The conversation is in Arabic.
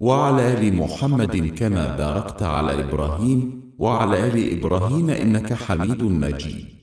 وعلى ال محمد كما باركت على ابراهيم وعلى ال ابراهيم انك حميد مجيد